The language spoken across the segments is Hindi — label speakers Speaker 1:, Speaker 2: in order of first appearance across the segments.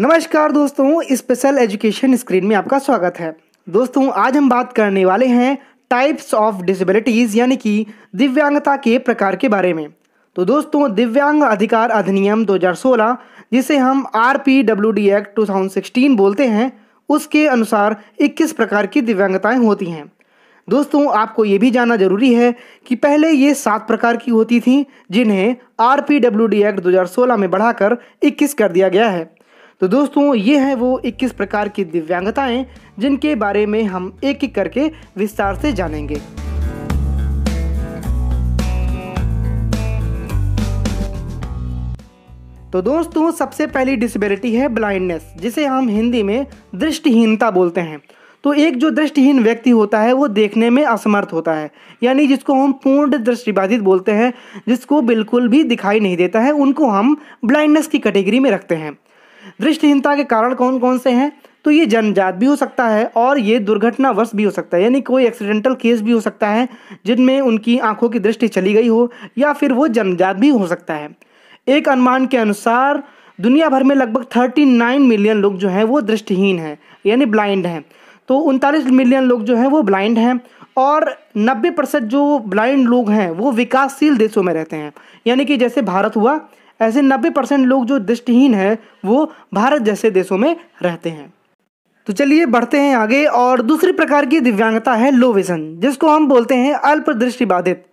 Speaker 1: नमस्कार दोस्तों स्पेशल एजुकेशन स्क्रीन में आपका स्वागत है दोस्तों आज हम बात करने वाले हैं टाइप्स ऑफ डिसेबिलिटीज़ यानी कि दिव्यांगता के प्रकार के बारे में तो दोस्तों दिव्यांग अधिकार अधिनियम 2016 जिसे हम R P W D act too बोलते हैं उसके अनुसार 21 प्रकार की दिव्यांगताएं होती हैं दोस्तों आपको ये भी जानना जरूरी है कि पहले ये सात प्रकार की होती थी जिन्हें R P W D act दो में बढ़ाकर 21 कर दिया गया है तो दोस्तों ये हैं वो 21 प्रकार की दिव्यांगताएं जिनके बारे में हम एक एक करके विस्तार से जानेंगे तो दोस्तों सबसे पहली डिसेबिलिटी है ब्लाइंडनेस जिसे हम हिंदी में दृष्टिहीनता बोलते हैं तो एक जो दृष्टिहीन व्यक्ति होता है वो देखने में असमर्थ होता है यानी जिसको हम पूर्ण दृष्टिबाधित बोलते हैं जिसको बिल्कुल भी दिखाई नहीं देता है उनको हम ब्लाइंडनेस की कैटेगरी में रखते हैं दृष्टिहीनता के कारण कौन कौन से हैं तो ये जनजात भी हो सकता है और ये दुर्घटनावश भी हो सकता है यानी कोई एक्सीडेंटल केस भी हो सकता है जिनमें उनकी आंखों की दृष्टि चली गई हो या फिर वो जनजात भी हो सकता है एक अनुमान के अनुसार दुनिया भर में लगभग 39 मिलियन लोग जो हैं वो दृष्टिहीन हैं यानी ब्लाइंड हैं तो उनतालीस मिलियन लोग जो हैं वो ब्लाइंड हैं और 90 परसेंट जो ब्लाइंड लोग हैं वो विकासशील देशों में रहते हैं यानी कि जैसे भारत हुआ ऐसे 90 परसेंट लोग जो दृष्टिहीन हैं वो भारत जैसे देशों में रहते हैं तो चलिए बढ़ते हैं आगे और दूसरी प्रकार की दिव्यांगता है लो विजन जिसको हम बोलते हैं अल्प दृष्टि बाधित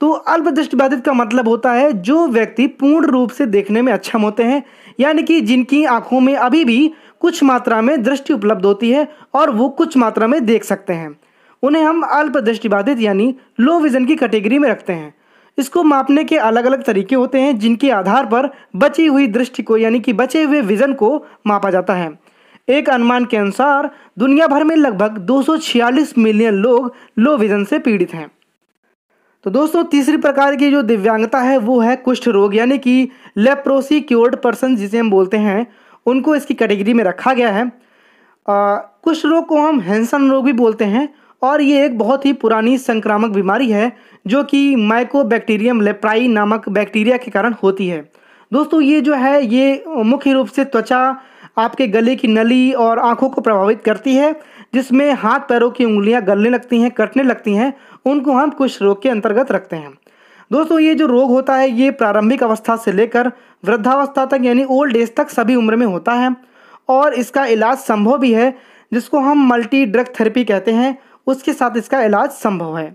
Speaker 1: तो अल्प दृष्टि बाधित का मतलब होता है जो व्यक्ति पूर्ण रूप से देखने में अक्षम होते हैं यानी कि जिनकी आंखों में अभी भी कुछ मात्रा में दृष्टि उपलब्ध होती है और वो कुछ मात्रा में देख सकते हैं उन्हें हम अल्प दृष्टिबाधित यानी लो विजन की कैटेगरी में रखते हैं इसको मापने के अलग अलग तरीके होते हैं जिनके आधार पर बची हुई दृष्टि को यानी कि बचे हुए विज़न को मापा जाता है एक अनुमान के अनुसार दुनिया भर में लगभग 246 मिलियन लोग लो विज़न से पीड़ित हैं तो दोस्तों तीसरी प्रकार की जो दिव्यांगता है वो है कुष्ठ रोग यानी कि लेप्रोसी क्योर्ड पर्सन जिसे हम बोलते हैं उनको इसकी कैटेगरी में रखा गया है कुष्ठ रोग को हम हैंसन रोग भी बोलते हैं और ये एक बहुत ही पुरानी संक्रामक बीमारी है जो कि माइकोबैक्टीरियम लेप्राई नामक बैक्टीरिया के कारण होती है दोस्तों ये जो है ये मुख्य रूप से त्वचा आपके गले की नली और आँखों को प्रभावित करती है जिसमें हाथ पैरों की उंगलियां गलने लगती हैं कटने लगती हैं उनको हम कुछ रोग के अंतर्गत रखते हैं दोस्तों ये जो रोग होता है ये प्रारंभिक अवस्था से लेकर वृद्धावस्था तक यानी ओल्ड एज तक सभी उम्र में होता है और इसका इलाज संभव भी है जिसको हम मल्टी ड्रग थेरेपी कहते हैं उसके साथ इसका इलाज संभव है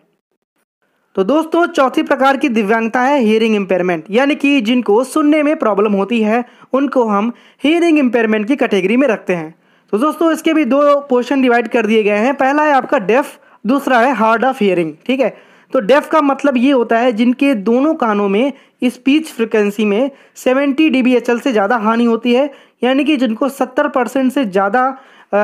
Speaker 1: तो दोस्तों चौथी प्रकार की दिव्यांगता है हियरिंग इम्पेयरमेंट यानी कि जिनको सुनने में प्रॉब्लम होती है उनको हम हियरिंग इम्पेयरमेंट की कैटेगरी में रखते हैं तो दोस्तों इसके भी दो पोर्शन डिवाइड कर दिए गए हैं पहला है आपका डेफ दूसरा है हार्ड ऑफ हियरिंग ठीक है तो डेफ का मतलब ये होता है जिनके दोनों कानों में स्पीच फ्रिक्वेंसी में 70 डी से ज़्यादा हानि होती है यानी कि जिनको 70 परसेंट से ज़्यादा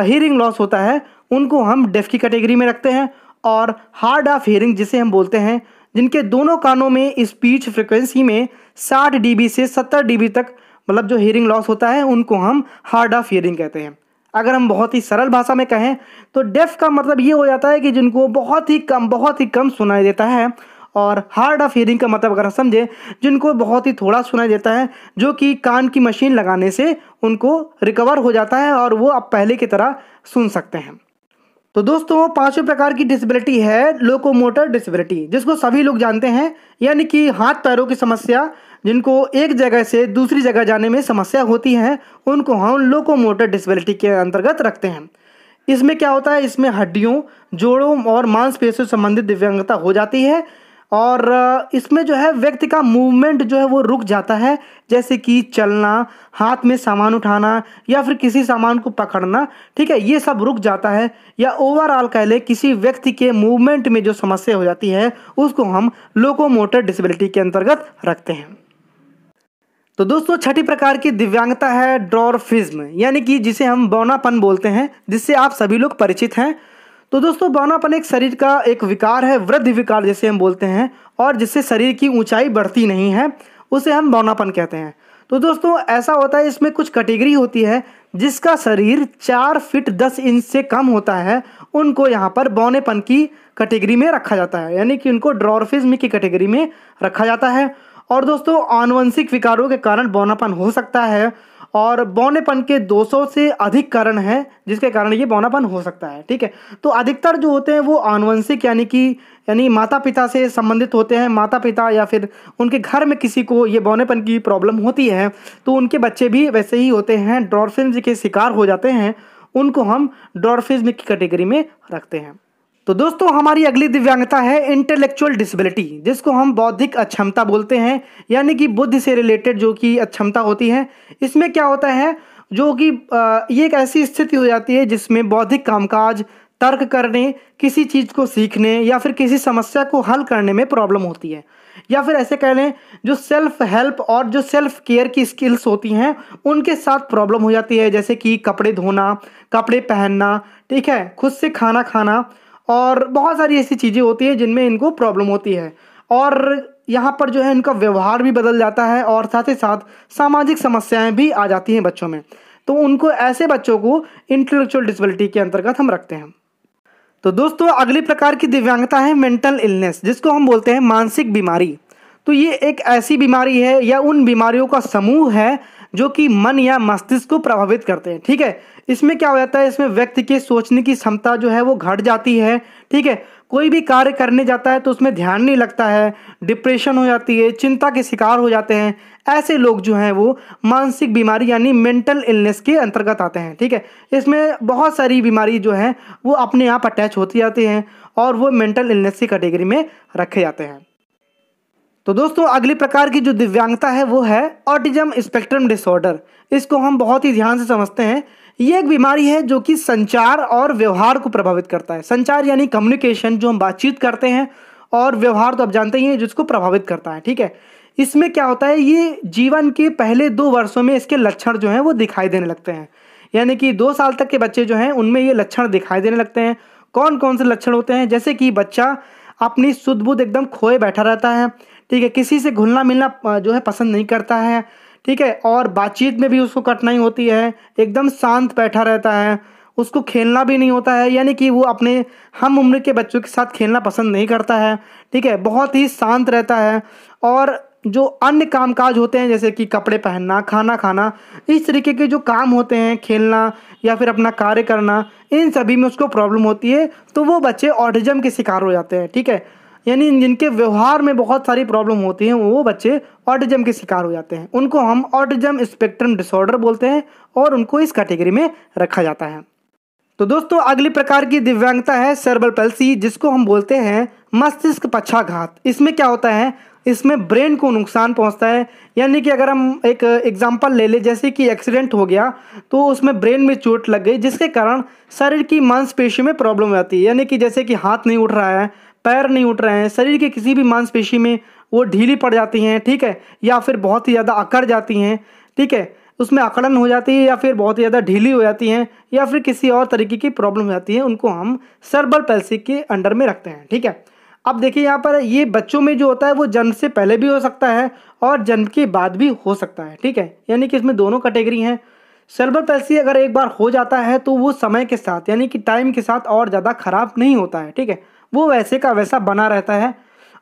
Speaker 1: हियरिंग लॉस होता है उनको हम डेफ की कैटेगरी में रखते हैं और हार्ड ऑफ हेयरिंग जिसे हम बोलते हैं जिनके दोनों कानों में स्पीच फ्रिक्वेंसी में 60 डी से 70 डी तक मतलब जो हेयरिंग लॉस होता है उनको हम हार्ड ऑफ हियरिंग कहते हैं अगर हम बहुत ही सरल भाषा में कहें तो डेफ का मतलब ये हो जाता है कि जिनको बहुत ही कम बहुत ही कम सुनाई देता है और हार्ड ऑफ हेयरिंग का मतलब अगर हम समझें जिनको बहुत ही थोड़ा सुनाई देता है जो कि कान की मशीन लगाने से उनको रिकवर हो जाता है और वो अब पहले की तरह सुन सकते हैं तो दोस्तों पांचवें प्रकार की डिसेबिलिटी है लोकोमोटर डिसेबिलिटी जिसको सभी लोग जानते हैं यानी कि हाथ पैरों की समस्या जिनको एक जगह से दूसरी जगह जाने में समस्या होती है उनको हम हाँ लोकोमोटर डिसेबिलिटी के अंतर्गत रखते हैं इसमें क्या होता है इसमें हड्डियों जोड़ों और मांसपेशियों संबंधित दिव्यांगता हो जाती है और इसमें जो है व्यक्ति का मूवमेंट जो है वो रुक जाता है जैसे कि चलना हाथ में सामान उठाना या फिर किसी सामान को पकड़ना ठीक है ये सब रुक जाता है या ओवरऑल कह लें किसी व्यक्ति के मूवमेंट में जो समस्या हो जाती है उसको हम लोकोमोटर डिसेबिलिटी के अंतर्गत रखते हैं तो दोस्तों छठी प्रकार की दिव्यांगता है ड्रॉरफिज्म यानी कि जिसे हम बौनापन बोलते हैं जिससे आप सभी लोग परिचित हैं तो दोस्तों बौनापन एक शरीर का एक विकार है वृद्धि विकार जिसे हम बोलते हैं और जिससे शरीर की ऊंचाई बढ़ती नहीं है उसे हम बौनापन कहते हैं तो दोस्तों ऐसा होता है इसमें कुछ कैटेगरी होती है जिसका शरीर चार फिट दस इंच से कम होता है उनको यहाँ पर बौनेपन की कैटेगरी में रखा जाता है यानी कि उनको ड्रॉरफिज्म की कैटेगरी में रखा जाता है और दोस्तों आनुवंशिक विकारों के कारण बौनापन हो सकता है और बौनेपन के 200 से अधिक कारण हैं जिसके कारण ये बौनापन हो सकता है ठीक है तो अधिकतर जो होते हैं वो आनुवंशिक यानी कि यानी माता पिता से संबंधित होते हैं माता पिता या फिर उनके घर में किसी को ये बौनेपन की प्रॉब्लम होती है तो उनके बच्चे भी वैसे ही होते हैं डॉर्फिन के शिकार हो जाते हैं उनको हम डॉर्फिज्म की कैटेगरी में रखते हैं तो दोस्तों हमारी अगली दिव्यांगता है इंटेलेक्चुअल डिसेबिलिटी जिसको हम बौद्धिक अक्षमता बोलते हैं यानी कि बुद्ध से रिलेटेड जो कि अक्षमता होती है इसमें क्या होता है जो कि ये एक ऐसी स्थिति हो जाती है जिसमें बौद्धिक कामकाज तर्क करने किसी चीज़ को सीखने या फिर किसी समस्या को हल करने में प्रॉब्लम होती है या फिर ऐसे कह लें जो सेल्फ हेल्प और जो सेल्फ केयर की स्किल्स होती हैं उनके साथ प्रॉब्लम हो जाती है जैसे कि कपड़े धोना कपड़े पहनना ठीक है खुद से खाना खाना और बहुत सारी ऐसी चीज़ें होती हैं जिनमें इनको प्रॉब्लम होती है और यहाँ पर जो है इनका व्यवहार भी बदल जाता है और साथ ही साथ सामाजिक समस्याएं भी आ जाती हैं बच्चों में तो उनको ऐसे बच्चों को इंटेलेक्चुअल डिसबिलिटी के अंतर्गत हम रखते हैं तो दोस्तों अगली प्रकार की दिव्यांगता है मेंटल इलनेस जिसको हम बोलते हैं मानसिक बीमारी तो ये एक ऐसी बीमारी है या उन बीमारियों का समूह है जो कि मन या मस्तिष्क को प्रभावित करते हैं ठीक है इसमें क्या हो जाता है इसमें व्यक्ति के सोचने की क्षमता जो है वो घट जाती है ठीक है कोई भी कार्य करने जाता है तो उसमें ध्यान नहीं लगता है डिप्रेशन हो जाती है चिंता के शिकार हो जाते हैं ऐसे लोग जो हैं वो मानसिक बीमारी यानी मेंटल इलनेस के अंतर्गत आते हैं ठीक है इसमें बहुत सारी बीमारी जो हैं वो अपने आप अटैच होती जाती हैं और वो मेंटल इलनेस की कैटेगरी में रखे जाते हैं तो दोस्तों अगली प्रकार की जो दिव्यांगता है वो है ऑटिज्म स्पेक्ट्रम डिसऑर्डर इसको हम बहुत ही ध्यान से समझते हैं ये एक बीमारी है जो कि संचार और व्यवहार को प्रभावित करता है संचार यानी कम्युनिकेशन जो हम बातचीत करते हैं और व्यवहार तो आप जानते ही हैं जिसको प्रभावित करता है ठीक है इसमें क्या होता है ये जीवन के पहले दो वर्षों में इसके लक्षण जो हैं वो दिखाई देने लगते हैं यानी कि दो साल तक के बच्चे जो हैं उनमें ये लक्षण दिखाई देने लगते हैं कौन कौन से लक्षण होते हैं जैसे कि बच्चा अपनी सुध बुध एकदम खोए बैठा रहता है ठीक है किसी से घुलना मिलना जो है पसंद नहीं करता है ठीक है और बातचीत में भी उसको कठिनाई होती है एकदम शांत बैठा रहता है उसको खेलना भी नहीं होता है यानी कि वो अपने हम उम्र के बच्चों के साथ खेलना पसंद नहीं करता है ठीक है बहुत ही शांत रहता है और जो अन्य काम काज होते हैं जैसे कि कपड़े पहनना खाना खाना इस तरीके के जो काम होते हैं खेलना या फिर अपना कार्य करना इन सभी में उसको प्रॉब्लम होती है तो वो बच्चे ऑटिज़म के शिकार हो जाते हैं ठीक है यानी जिनके व्यवहार में बहुत सारी प्रॉब्लम होती हैं वो बच्चे ऑटिज्म के शिकार हो जाते हैं उनको हम ऑटिज्म स्पेक्ट्रम डिसऑर्डर बोलते हैं और उनको इस कैटेगरी में रखा जाता है तो दोस्तों अगली प्रकार की दिव्यांगता है सर्बल पेल्सी जिसको हम बोलते हैं मस्तिष्क पक्षाघात इसमें क्या होता है इसमें ब्रेन को नुकसान पहुंचता है यानी कि अगर हम एक एग्जांपल ले लें जैसे कि एक्सीडेंट हो गया तो उसमें ब्रेन में चोट लग गई जिसके कारण शरीर की मांसपेशी में प्रॉब्लम आती है यानी कि जैसे कि हाथ नहीं उठ रहा है पैर नहीं उठ रहे हैं शरीर के किसी भी मांसपेशी में वो ढीली पड़ जाती हैं ठीक है या फिर बहुत ही ज़्यादा अकड़ जाती हैं ठीक है उसमें अकड़न हो जाती है या फिर बहुत ही ज़्यादा ढीली हो जाती हैं या फिर किसी और तरीके की प्रॉब्लम हो जाती है उनको हम सर्बर पैल्सी के अंडर में रखते हैं ठीक है अब देखिए यहाँ पर ये बच्चों में जो होता है वो जन्म से पहले भी हो सकता है और जन्म के बाद भी हो सकता है ठीक है यानी कि इसमें दोनों कैटेगरी हैं सर्बर पैल्सी अगर एक बार हो जाता है तो वो समय के साथ यानी कि टाइम के साथ और ज़्यादा ख़राब नहीं होता है ठीक है वो वैसे का वैसा बना रहता है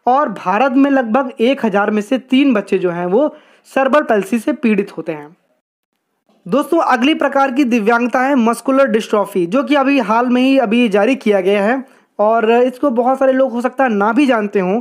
Speaker 1: और भारत में लगभग एक हज़ार में से तीन बच्चे जो हैं वो सर्बर पैल्सी से पीड़ित होते हैं दोस्तों अगली प्रकार की दिव्यांगता है मस्कुलर डिस्ट्रॉफी जो कि अभी हाल में ही अभी जारी किया गया है और इसको बहुत सारे लोग हो सकता है ना भी जानते हों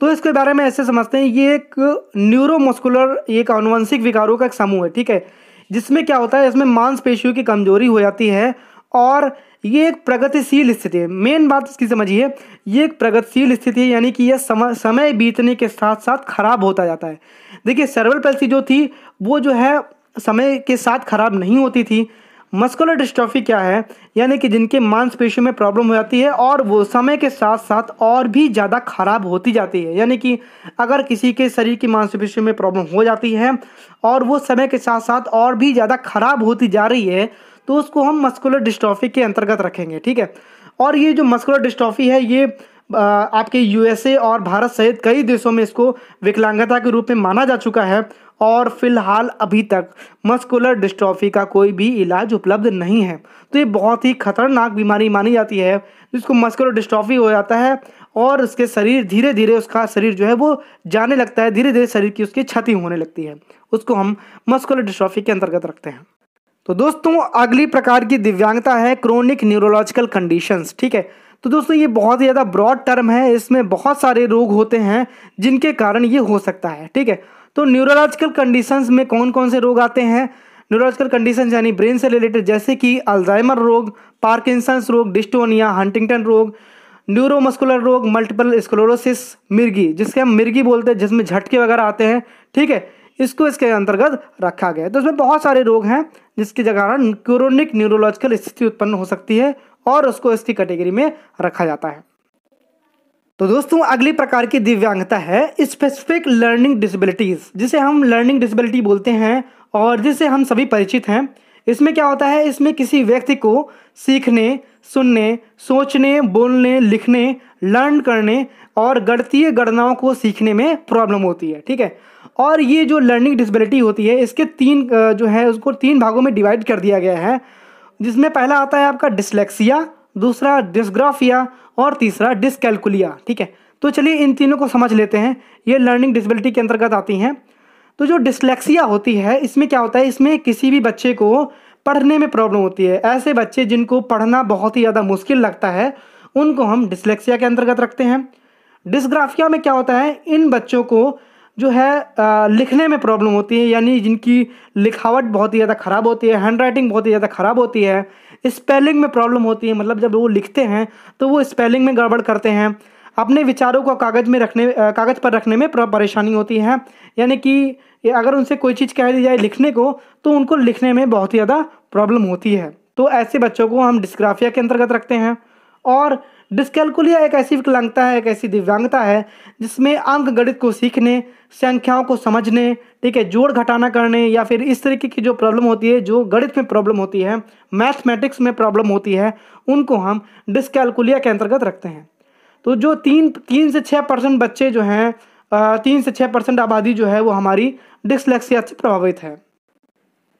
Speaker 1: तो इसके बारे में ऐसे समझते हैं ये एक न्यूरोमस्कुलर एक आनुवंशिक विकारों का एक समूह है ठीक है जिसमें क्या होता है इसमें मांसपेशियों की कमजोरी हो जाती है और ये एक प्रगतिशील स्थिति है मेन बात इसकी समझिए ये एक प्रगतिशील स्थिति है यानी कि यह समय समय बीतने के साथ साथ खराब होता जाता है देखिए सर्वल पैल्सी जो थी वो जो है समय के साथ खराब नहीं होती थी मस्कुलर डिस्ट्रॉफी क्या है यानी कि जिनके मांसपेशियों में प्रॉब्लम हो जाती है और वो समय के साथ साथ और भी ज़्यादा खराब होती जाती है यानी कि अगर किसी के शरीर की मांसपेशियों में प्रॉब्लम हो जाती है और वो समय के साथ साथ और भी ज़्यादा खराब होती जा रही है तो उसको हम मस्कुलर डिस्ट्रॉफी के अंतर्गत रखेंगे ठीक है और ये जो मस्कुलर डिस्ट्रॉफी है ये आपके यूएसए और भारत सहित कई देशों में इसको विकलांगता के रूप में माना जा चुका है और फिलहाल अभी तक मस्कुलर डिस्ट्रॉफी का कोई भी इलाज उपलब्ध नहीं है तो ये बहुत ही खतरनाक बीमारी मानी जाती है जिसको मस्कुलर डिस्ट्रॉफी हो जाता है और उसके शरीर धीरे धीरे उसका शरीर जो है वो जाने लगता है धीरे धीरे शरीर की उसकी क्षति होने लगती है उसको हम मस्कुलर डिस्ट्रॉफी के अंतर्गत रखते हैं तो दोस्तों अगली प्रकार की दिव्यांगता है क्रोनिक न्यूरोलॉजिकल कंडीशंस ठीक है तो दोस्तों ये बहुत ही ज़्यादा ब्रॉड टर्म है इसमें बहुत सारे रोग होते हैं जिनके कारण ये हो सकता है ठीक है तो न्यूरोलॉजिकल कंडीशंस में कौन कौन से रोग आते हैं न्यूरोलॉजिकल कंडीशन यानी ब्रेन से रिलेटेड जैसे कि अल्जाइमर रोग पार्किंसंस रोग डिस्टोनिया हंटिंगटन रोग न्यूरोमस्कुलर रोग मल्टीपल स्क्लोरोसिस मिर्गी जिसके हम मिर्गी बोलते हैं जिसमें झटके वगैरह आते हैं ठीक है इसको इसके अंतर्गत रखा गया है तो इसमें बहुत सारे रोग हैं जिसके कारण क्रोनिक न्यूरोलॉजिकल स्थिति उत्पन्न हो सकती है और उसको इसकी कैटेगरी में रखा जाता है तो दोस्तों अगली प्रकार की दिव्यांगता है स्पेसिफिक लर्निंग डिसबिलिटीज जिसे हम लर्निंग डिसबिलिटी बोलते हैं और जिससे हम सभी परिचित हैं इसमें क्या होता है इसमें किसी व्यक्ति को सीखने सुनने सोचने बोलने लिखने लर्न करने और गणतीय गणनाओं को सीखने में प्रॉब्लम होती है ठीक है और ये जो लर्निंग डिसबिलिटी होती है इसके तीन जो है उसको तीन भागों में डिवाइड कर दिया गया है जिसमें पहला आता है आपका डिसलेक्सिया दूसरा डिस्ग्राफिया और तीसरा डिसकैलकुलिया ठीक है तो चलिए इन तीनों को समझ लेते हैं ये लर्निंग डिसबिलिटी के अंतर्गत आती हैं तो जो डिसलेक्सिया होती है इसमें क्या होता है इसमें किसी भी बच्चे को पढ़ने में प्रॉब्लम होती है ऐसे बच्चे जिनको पढ़ना बहुत ही ज़्यादा मुश्किल लगता है उनको हम डिसलेक्सिया के अंतर्गत रखते हैं डिस्ग्राफिया में क्या होता है इन बच्चों को जो है आ, लिखने में प्रॉब्लम होती है यानी जिनकी लिखावट बहुत ही ज़्यादा ख़राब होती है हैंड राइटिंग बहुत ही ज़्यादा ख़राब होती है स्पेलिंग में प्रॉब्लम होती है मतलब जब वो लिखते हैं तो वो स्पेलिंग में गड़बड़ करते हैं अपने विचारों को कागज़ में रखने कागज़ पर रखने में परेशानी होती है यानी कि अगर उनसे कोई चीज़ कह दी जाए लिखने को तो उनको लिखने में बहुत ही ज़्यादा प्रॉब्लम होती है तो ऐसे बच्चों को हम डिस्ग्राफिया के अंतर्गत रखते हैं और डिस्कैलकुलिया एक ऐसी विकलांगता है एक ऐसी दिव्यांगता है जिसमें अंक गणित को सीखने संख्याओं को समझने ठीक है जोड़ घटाना करने या फिर इस तरीके की जो प्रॉब्लम होती है जो गणित में प्रॉब्लम होती है मैथमेटिक्स में प्रॉब्लम होती है उनको हम डिस्कैलकुलिया के अंतर्गत रखते हैं तो जो तीन तीन से छः परसेंट बच्चे जो हैं तीन से छः परसेंट आबादी जो है वो हमारी डिस्लेक्सिया से प्रभावित है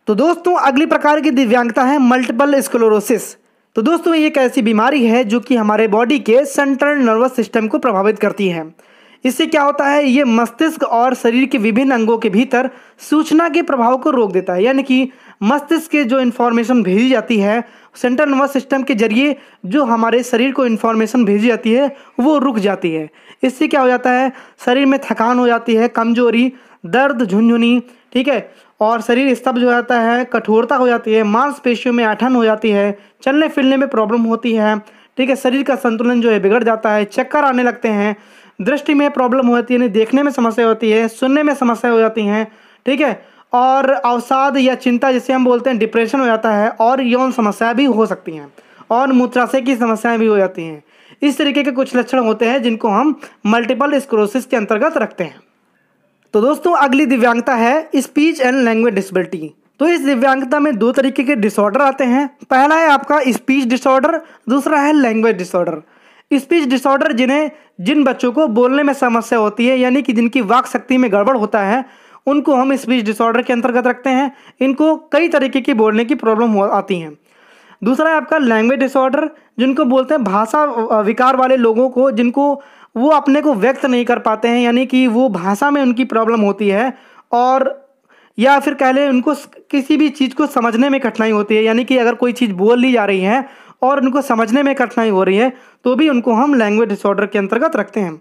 Speaker 1: तो दोस्तों अगली प्रकार की दिव्यांगता है मल्टीपल स्क्लोरोसिस तो दोस्तों ये एक ऐसी बीमारी है जो कि हमारे बॉडी के सेंट्रल नर्वस सिस्टम को प्रभावित करती है इससे क्या होता है ये मस्तिष्क और शरीर के विभिन्न अंगों के भीतर सूचना के प्रभाव को रोक देता है यानी कि मस्तिष्क के जो इन्फॉर्मेशन भेजी जाती है सेंट्रल नर्वस सिस्टम के जरिए जो हमारे शरीर को इन्फॉर्मेशन भेजी जाती है वो रुक जाती है इससे क्या हो जाता है शरीर में थकान हो जाती है कमजोरी दर्द झुनझुनी ठीक है और शरीर स्तब्ध हो जाता है कठोरता हो जाती है मांसपेशियों में आठन हो जाती है चलने फिरने में प्रॉब्लम होती है ठीक है शरीर का संतुलन जो है बिगड़ जाता है चक्कर आने लगते हैं दृष्टि में प्रॉब्लम होती है यानी देखने में समस्या होती है सुनने में समस्या हो जाती हैं ठीक है और अवसाद या चिंता जिसे हम बोलते हैं डिप्रेशन हो जाता है और यौन समस्याएं भी हो सकती हैं और मूत्राशय की समस्याएं भी हो जाती हैं इस तरीके के कुछ लक्षण होते हैं जिनको हम मल्टीपल स्क्रोसिस के अंतर्गत रखते हैं तो दोस्तों अगली दिव्यांगता है स्पीच एंड लैंग्वेज डिसबिलिटी तो इस दिव्यांगता में दो तरीके के डिसऑर्डर आते हैं पहला है आपका स्पीच डिसऑर्डर दूसरा है लैंग्वेज डिसऑर्डर स्पीच डिसऑर्डर जिन्हें जिन बच्चों को बोलने में समस्या होती है यानी कि जिनकी वाक शक्ति में गड़बड़ होता है उनको हम स्पीच डिसऑर्डर के अंतर्गत रखते हैं इनको कई तरीके की बोलने की प्रॉब्लम आती हैं दूसरा है आपका लैंग्वेज डिसऑर्डर जिनको बोलते हैं भाषा विकार वाले लोगों को जिनको वो अपने को व्यक्त नहीं कर पाते हैं यानी कि वो भाषा में उनकी प्रॉब्लम होती है और या फिर कह लें उनको किसी भी चीज़ को समझने में कठिनाई होती है यानी कि अगर कोई चीज़ बोल ली जा रही है और उनको समझने में कठिनाई हो रही है तो भी उनको हम लैंग्वेज डिसऑर्डर के अंतर्गत रखते हैं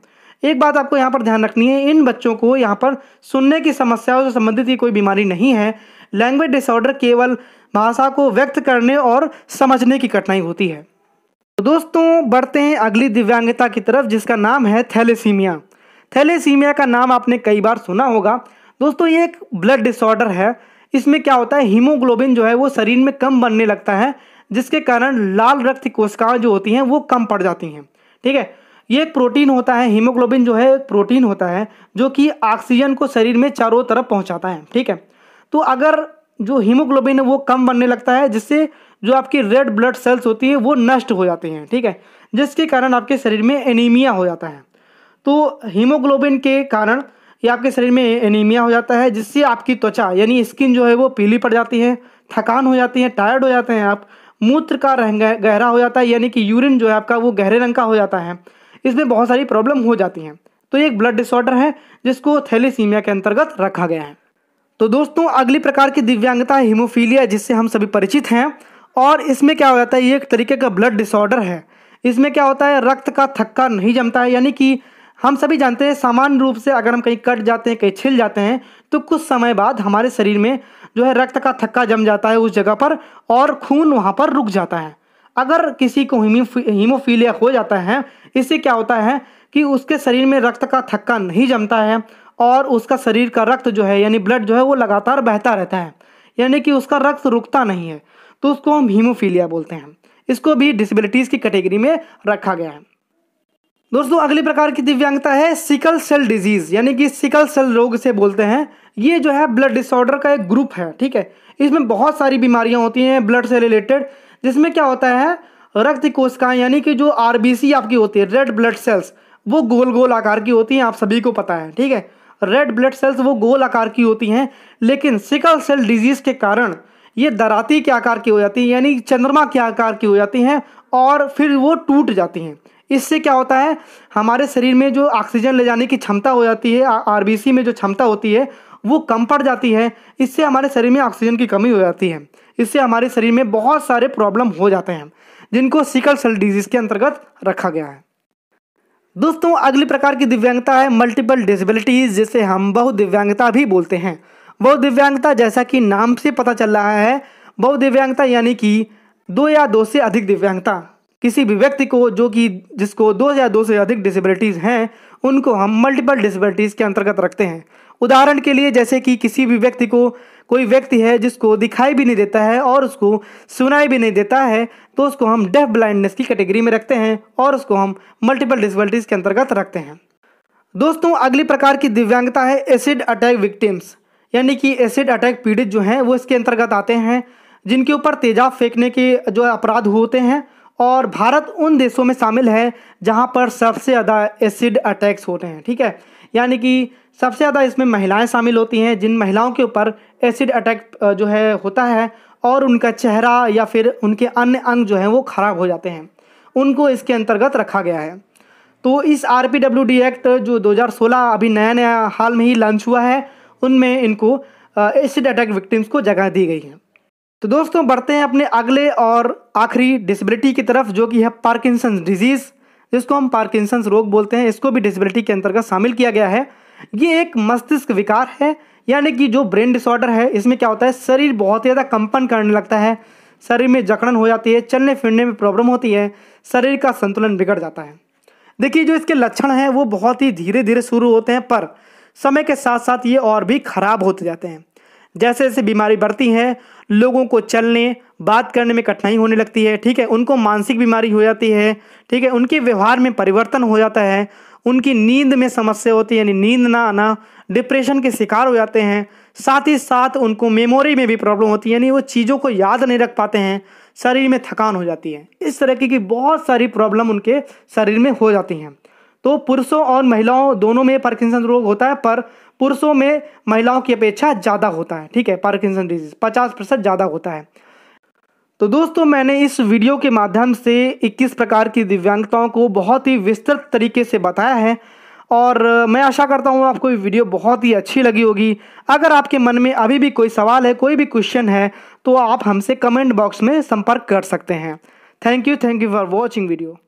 Speaker 1: एक बात आपको यहाँ पर ध्यान रखनी है इन बच्चों को यहाँ पर सुनने की समस्याओं से संबंधित ही कोई बीमारी नहीं है लैंग्वेज डिसऑर्डर केवल भाषा को व्यक्त करने और समझने की कठिनाई होती है तो दोस्तों बढ़ते हैं अगली दिव्यांगता की तरफ जिसका नाम है थैलेसीमिया थैलेसीमिया का नाम आपने कई बार सुना होगा दोस्तों ये एक ब्लड डिसऑर्डर है इसमें क्या होता है हीमोग्लोबिन जो है वो शरीर में कम बनने लगता है जिसके कारण लाल रक्त कोशिकाएं जो होती हैं वो कम पड़ जाती हैं ठीक है ये एक प्रोटीन होता है हीमोग्लोबिन जो है एक प्रोटीन होता है जो कि ऑक्सीजन को शरीर में चारों तरफ पहुंचाता है ठीक है तो अगर जो हीमोग्लोबिन है वो कम बनने लगता है जिससे जो आपकी रेड ब्लड सेल्स होती है वो नष्ट हो जाते हैं ठीक है जिसके कारण आपके शरीर में एनीमिया हो जाता है तो हीमोग्लोबिन के कारण ये आपके शरीर में एनीमिया हो जाता है जिससे आपकी त्वचा यानी स्किन जो है वो पीली पड़ जाती है थकान हो जाती है टायर्ड हो जाते हैं आप मूत्र का रंग गहरा हो जाता है यानी कि यूरिन जो है आपका वो गहरे रंग का हो जाता है इसमें बहुत सारी प्रॉब्लम हो जाती हैं तो ये एक ब्लड डिसऑर्डर है जिसको थैलीसीमिया के अंतर्गत रखा गया है तो दोस्तों अगली प्रकार की दिव्यांगता है हीमोफीलिया जिससे हम सभी परिचित हैं और इसमें क्या हो जाता है ये एक तरीके का ब्लड डिसऑर्डर है इसमें क्या होता है रक्त का थक्का नहीं जमता है यानी कि हम सभी जानते हैं सामान्य रूप से अगर हम कहीं कट जाते हैं कहीं छिल जाते हैं तो कुछ समय बाद हमारे शरीर में जो है रक्त का थक्का जम जाता है उस जगह पर और खून वहाँ पर रुक जाता है अगर किसी को हीमोफीलिया हो जाता है इससे क्या होता है कि उसके शरीर में रक्त का थक्का नहीं जमता है और उसका शरीर का रक्त जो है यानी ब्लड जो है वो लगातार बहता रहता है यानी कि उसका रक्त रुकता नहीं है तो उसको हम हीमोफीलिया बोलते हैं इसको भी डिसेबिलिटीज़ की कैटेगरी में रखा गया है दोस्तों अगले प्रकार की दिव्यांगता है सिकल सेल डिजीज़ यानी कि सिकल सेल रोग से बोलते हैं ये जो है ब्लड डिसऑर्डर का एक ग्रुप है ठीक है इसमें बहुत सारी बीमारियां होती हैं ब्लड से रिलेटेड जिसमें क्या होता है रक्त कोशिकाएं यानी कि जो आर आपकी होती है रेड ब्लड सेल्स वो गोल गोल आकार की होती हैं आप सभी को पता है ठीक है रेड ब्लड सेल्स वो गोल आकार की होती हैं लेकिन सिकल सेल डिजीज़ के कारण ये दराती के आकार की हो जाती है यानी चंद्रमा के आकार की हो जाती हैं और फिर वो टूट जाती हैं इससे क्या होता है हमारे शरीर में जो ऑक्सीजन ले जाने की क्षमता हो जाती है आर में जो क्षमता होती है वो कम पड़ जाती है इससे हमारे शरीर में ऑक्सीजन की कमी हो जाती है इससे हमारे शरीर में बहुत सारे प्रॉब्लम हो जाते हैं जिनको सिकल सेल डिजीज़ के अंतर्गत रखा गया है दोस्तों अगली प्रकार की दिव्यांगता है मल्टीपल डिसेबिलिटीज़ जिसे हम बहुदिव्यांगता भी बोलते हैं बहुदिव्यांगता दिव्यांगता जैसा कि नाम से पता चल रहा है बहु दिव्यांगता यानी कि दो या दो से अधिक दिव्यांगता किसी भी व्यक्ति को जो कि जिसको दो या दो से अधिक डिसेबिलिटीज़ हैं उनको हम मल्टीपल डिसेबिलिटीज़ के अंतर्गत रखते हैं उदाहरण के लिए जैसे कि किसी भी व्यक्ति को कोई व्यक्ति है जिसको दिखाई भी नहीं देता है और उसको सुनाई भी नहीं देता है तो उसको हम डेफ ब्लाइंडनेस की कैटेगरी में रखते हैं और उसको हम मल्टीपल डिसेबिलिटीज़ के अंतर्गत रखते हैं दोस्तों अगली प्रकार की दिव्यांगता है एसिड अटैक विक्टिम्स यानी कि एसिड अटैक पीड़ित जो हैं वो इसके अंतर्गत आते हैं जिनके ऊपर तेजाब फेंकने के जो अपराध होते हैं और भारत उन देशों में शामिल है जहाँ पर सबसे ज़्यादा एसिड अटैक्स होते हैं ठीक है यानी कि सबसे ज़्यादा इसमें महिलाएं शामिल होती हैं जिन महिलाओं के ऊपर एसिड अटैक जो है होता है और उनका चेहरा या फिर उनके अन्य अंग जो हैं वो खराब हो जाते हैं उनको इसके अंतर्गत रखा गया है तो इस आर एक्ट जो 2016 अभी नया नया हाल में ही लॉन्च हुआ है उनमें इनको एसिड अटैक विक्टिम्स को जगह दी गई है तो दोस्तों बढ़ते हैं अपने अगले और आखिरी डिसेबिलिटी की तरफ जो कि है पार्किंसंस डिजीज़ जिसको हम पार्किंसंस रोग बोलते हैं इसको भी डिसेबिलिटी के अंतर्गत शामिल किया गया है ये एक मस्तिष्क विकार है यानी कि जो ब्रेन डिसऑर्डर है इसमें क्या होता है शरीर बहुत ही ज़्यादा कंपन करने लगता है शरीर में जकड़न हो जाती है चलने फिरने में प्रॉब्लम होती है शरीर का संतुलन बिगड़ जाता है देखिए जो इसके लक्षण हैं वो बहुत ही धीरे धीरे शुरू होते हैं पर समय के साथ साथ ये और भी खराब होते जाते हैं जैसे जैसे बीमारी बढ़ती है लोगों को चलने बात करने में कठिनाई होने लगती है ठीक है उनको मानसिक बीमारी हो जाती है ठीक है उनके व्यवहार में परिवर्तन हो जाता है उनकी नींद में समस्या होती है यानी नींद ना आना डिप्रेशन के शिकार हो जाते हैं साथ ही साथ उनको मेमोरी में भी प्रॉब्लम होती है यानी वो चीज़ों को याद नहीं रख पाते हैं शरीर में थकान हो जाती है इस तरह की बहुत सारी प्रॉब्लम उनके शरीर में हो जाती हैं तो पुरुषों और महिलाओं दोनों में पार्किंसन रोग होता है पर पुरुषों में महिलाओं की अपेक्षा ज़्यादा होता है ठीक है पार्किंसन डिजीज पचास प्रतिशत ज़्यादा होता है तो दोस्तों मैंने इस वीडियो के माध्यम से 21 प्रकार की दिव्यांगताओं को बहुत ही विस्तृत तरीके से बताया है और मैं आशा करता हूँ आपको ये वीडियो बहुत ही अच्छी लगी होगी अगर आपके मन में अभी भी कोई सवाल है कोई भी क्वेश्चन है तो आप हमसे कमेंट बॉक्स में संपर्क कर सकते हैं thank you thank you for watching video